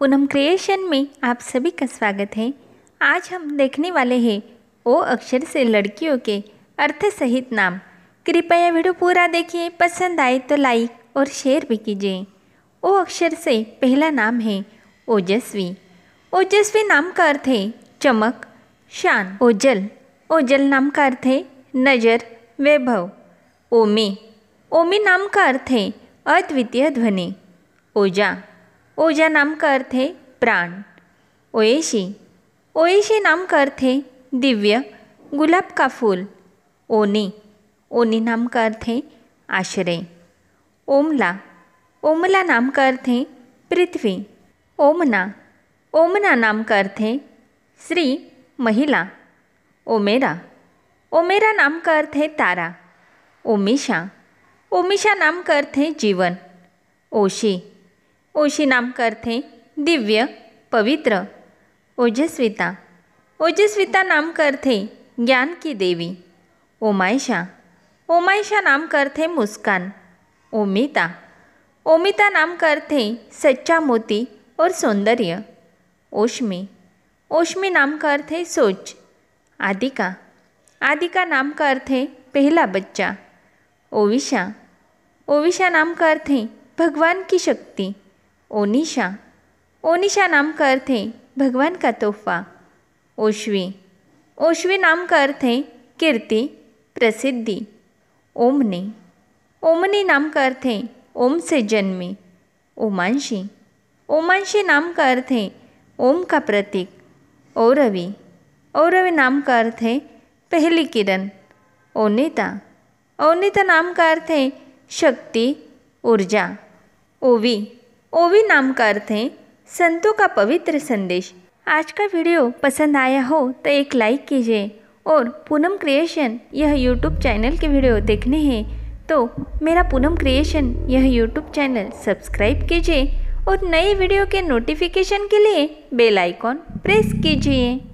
Poonam creation में आप सभी का स्वागत है आज हम देखने वाले हैं ओ अक्षर से लड़कियों के अर्थ सहित नाम कृपया वीडियो पूरा देखिए पसंद आए तो लाइक और शेयर भी कीजिए ओ अक्षर से पहला नाम है ओजस्वी ओजस्वी नाम का अर्थ है चमक शान ओजल ओजल नाम का अर्थ है नजर वैभव ओमे ओमे नाम का अर्थ है अद्वितीय ध्वनि ओजा ओजा नाम का अर्थ है प्राण ओएशी ओएशी नाम का अर्थ है दिव्य गुलाब का फूल ओनी ओनी नाम का अर्थ है आश्रय ओमला ओमला नाम का अर्थ है पृथ्वी ओमना ओमना नाम का अर्थ है श्री महिला ओमेरा ओमेरा नाम का अर्थ है तारा ओमिशा ओमिशा नाम का अर्थ है जीवन ओशी ओशी नाम का अर्थ है दिव्य पवित्र ओजस्विता ओजस्विता नाम का अर्थ है ज्ञान की देवी ओमायशा ओमायशा नाम का अर्थ है मुस्कान ओमिता ओमिता नाम का अर्थ है सच्चा मोती और सौंदर्य ओश्मी ओश्मी नाम का अर्थ है सोच आदिका आदिका नाम का अर्थ है पहला बच्चा ओविशा ओविशा नाम का अर्थ है भगवान की शक्ति ओनिशा ओनिशा नाम का अर्थ है भगवान का तोहफा ओश्वी ओश्वी नाम का अर्थ है कीर्ति प्रसिद्धि ओमनी ओमनी नाम का अर्थ है ओम से जन्मे ओमांशी ओमांशी नाम का अर्थ है ओम का प्रतीक औरवि औरवी नाम का अर्थ है पहली किरण ओनिता ओनिता नाम का अर्थ है शक्ति ऊर्जा ओवी ओवी नाम का अर्थ है संतों का पवित्र संदेश आज का वीडियो पसंद आया हो तो एक लाइक कीजिए और पूनम क्रिएशन यह यूट्यूब चैनल के वीडियो देखने हैं तो मेरा पूनम क्रिएशन यह यूट्यूब चैनल सब्सक्राइब कीजिए और नए वीडियो के नोटिफिकेशन के लिए बेल आइकॉन प्रेस कीजिए